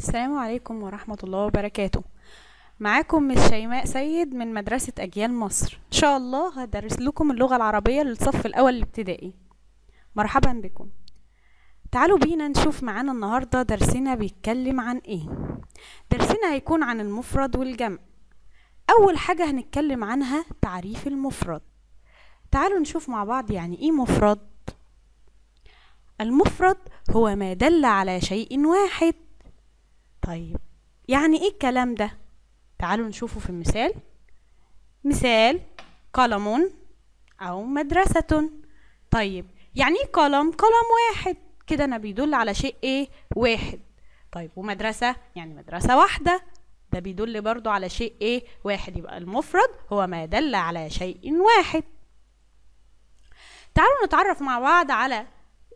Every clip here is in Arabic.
السلام عليكم ورحمة الله وبركاته معاكم مس شيماء سيد من مدرسة أجيال مصر إن شاء الله هدرس لكم اللغة العربية للصف الأول الابتدائي مرحبا بكم تعالوا بينا نشوف معانا النهاردة درسنا بيتكلم عن إيه درسنا هيكون عن المفرد والجمع أول حاجة هنتكلم عنها تعريف المفرد تعالوا نشوف مع بعض يعني إيه مفرد المفرد هو ما دل على شيء واحد طيب يعني ايه الكلام ده تعالوا نشوفه في المثال مثال قلم او مدرسة طيب يعني ايه قلم قلم واحد كده انا بيدل على شيء ايه واحد طيب ومدرسة يعني مدرسة واحدة ده بيدل برضو على شيء ايه واحد يبقى المفرد هو ما دل على شيء واحد تعالوا نتعرف مع بعض على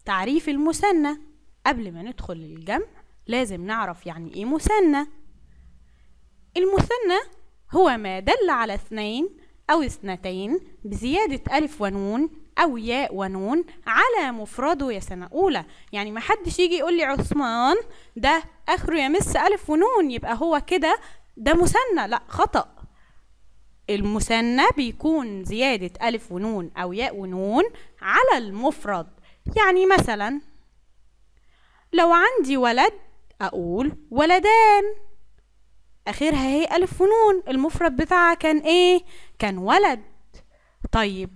تعريف المثنى قبل ما ندخل الجمع لازم نعرف يعني ايه مثنى المثنى هو ما دل على اثنين أو اثنتين بزيادة ألف ونون أو ياء ونون على مفرده يا سنة أولى يعني ما حدش يجي يقول لي عثمان ده آخره يمس ألف ونون يبقى هو كده ده مثنى لا خطأ المثنى بيكون زيادة ألف ونون أو ياء ونون على المفرد يعني مثلا لو عندي ولد أقول ولدان آخرها هي ألف ونون المفرد بتاعها كان إيه؟ كان ولد طيب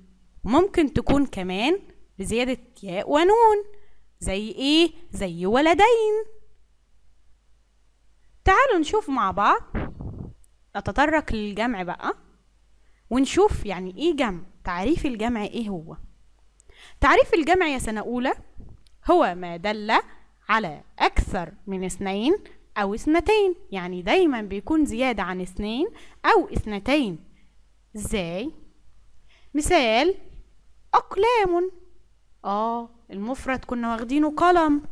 ممكن تكون كمان بزيادة ياء ونون زي إيه؟ زي ولدين تعالوا نشوف مع بعض نتطرق للجمع بقى ونشوف يعني إيه جمع تعريف الجمع إيه هو تعريف الجمع يا سنة أولى هو ما دل على أكثر من اثنين أو اثنتين يعني دايما بيكون زيادة عن اثنين أو اثنتين ازاي؟ مثال أقلام آه المفرد كنا واخدينه قلم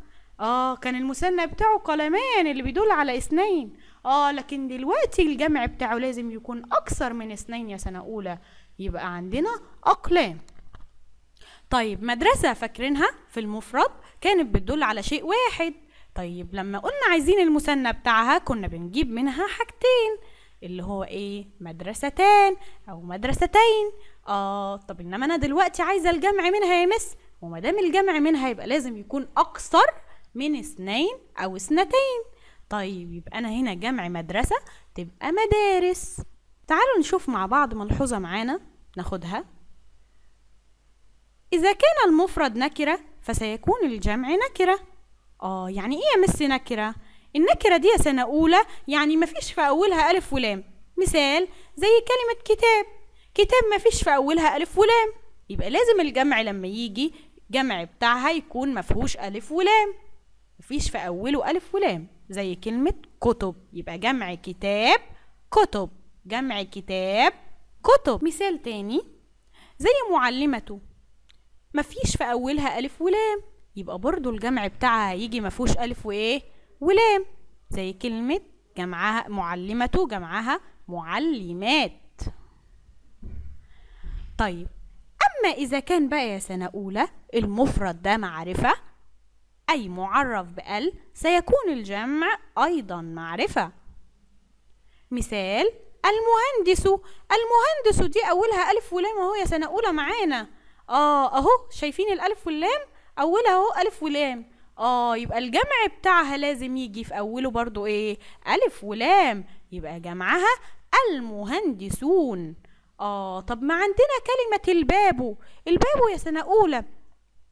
آه كان المثنى بتاعه قلمان اللي بيدل على اثنين آه لكن دلوقتي الجمع بتاعه لازم يكون أكثر من اثنين يا سنة أولى يبقى عندنا أقلام طيب مدرسة فاكرينها في المفرد كانت بتدل على شيء واحد طيب لما قلنا عايزين المثنى بتاعها كنا بنجيب منها حاجتين اللي هو ايه مدرستان او مدرستين اه طب انما انا دلوقتي عايزه الجمع منها يا مس ومدام الجمع منها يبقى لازم يكون اكثر من اثنين او اثنتين طيب يبقى انا هنا جمع مدرسه تبقى مدارس تعالوا نشوف مع بعض ملحوظه معانا ناخدها إذا كان المفرد نكرة فسيكون الجمع نكرة آه يعني إيه يا مس نكرة؟ النكرة دي سنة أولى يعني مفيش في أولها ألف ولام مثال زي كلمة كتاب كتاب مفيش في أولها ألف ولام يبقى لازم الجمع لما يجي جمع بتاعها يكون مفهوش ألف ولام مفيش في أوله ألف ولام زي كلمة كتب يبقى جمع كتاب كتب جمع كتاب كتب مثال تاني زي معلمته مفيش في اولها الف ولام يبقى برضو الجمع بتاعها هيجي مفهوش الف وايه ولام زي كلمه جمعها معلمة جمعها معلمات طيب أما إذا كان بقى يا سنة أولى المفرد ده معرفة أي معرف بال سيكون الجمع أيضا معرفة مثال المهندس المهندس دي أولها ألف ولام أهو يا سنة أولى معانا اه اهو شايفين الالف واللام اولها اهو الف ولام اه يبقى الجمع بتاعها لازم يجي في اوله برضو ايه الف ولام يبقى جمعها المهندسون اه طب ما عندنا كلمة البابو البابو يا سنة اولى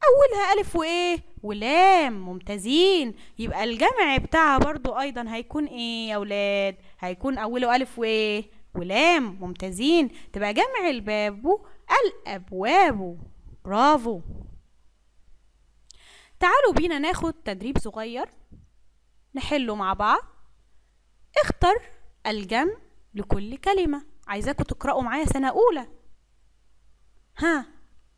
اولها الف وايه ولام ممتازين يبقى الجمع بتاعها برضو ايضا هيكون ايه يا ولاد هيكون اوله الف وايه ولام ممتازين تبقى جمع الباب الأبواب برافو تعالوا بينا ناخد تدريب صغير نحله مع بعض اختر الجمع لكل كلمة عايزاكوا تقرأوا معايا سنة أولى ها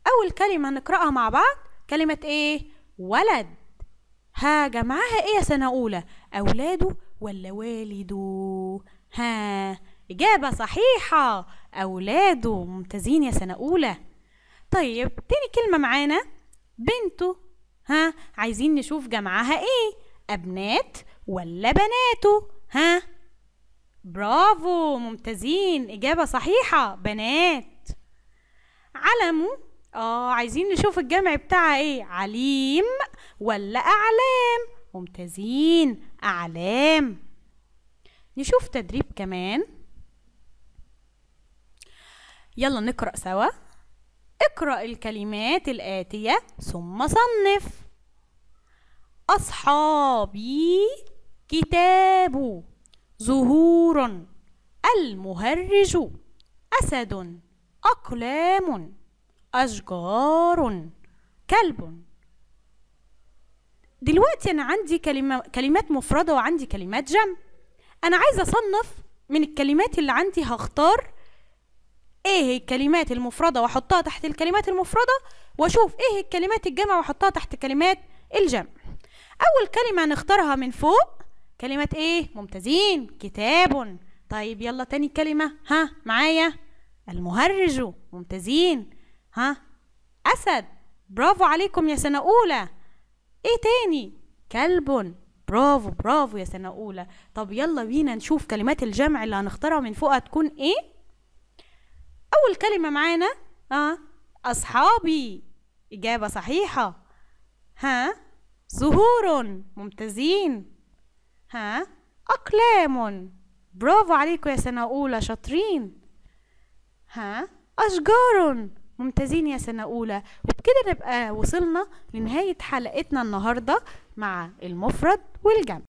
أول كلمة هنقرأها مع بعض كلمة إيه؟ ولد ها جمعها إيه يا سنة أولى؟ أولاده ولا والده؟ ها إجابة صحيحة أولاده ممتازين يا سنة أولى طيب تاني كلمة معانا بنته ها عايزين نشوف جمعها إيه أبنات ولا بناته ها برافو ممتازين إجابة صحيحة بنات علمه آه عايزين نشوف الجمع بتاعها إيه عليم ولا أعلام ممتازين أعلام نشوف تدريب كمان يلا نقرأ سوا اقرأ الكلمات الآتية ثم صنف أصحابي كتاب زهور المهرج أسد أقلام أشجار كلب دلوقتي أنا عندي كلمة كلمات مفردة وعندي كلمات جمع أنا عايزة أصنف من الكلمات اللي عندي هختار ايه الكلمات المفردة واحطها تحت الكلمات المفردة واشوف ايه الكلمات الجمع واحطها تحت كلمات الجمع اول كلمة نختارها من فوق كلمات ايه ممتازين كتاب طيب يلا تاني كلمة ها معايا المهرج ممتازين ها اسد برافو عليكم يا سنة اولى ايه تاني كلب برافو برافو يا سنة اولى طب يلا بينا نشوف كلمات الجمع اللي هنختارها من فوق هتكون ايه اول كلمه معانا اه اصحابي اجابه صحيحه ها زهور ممتازين ها اقلام برافو عليكم يا سنه اولى شاطرين ها اشجار ممتازين يا سنة أولى وبكده نبقى وصلنا لنهاية حلقتنا النهاردة مع المفرد والجمع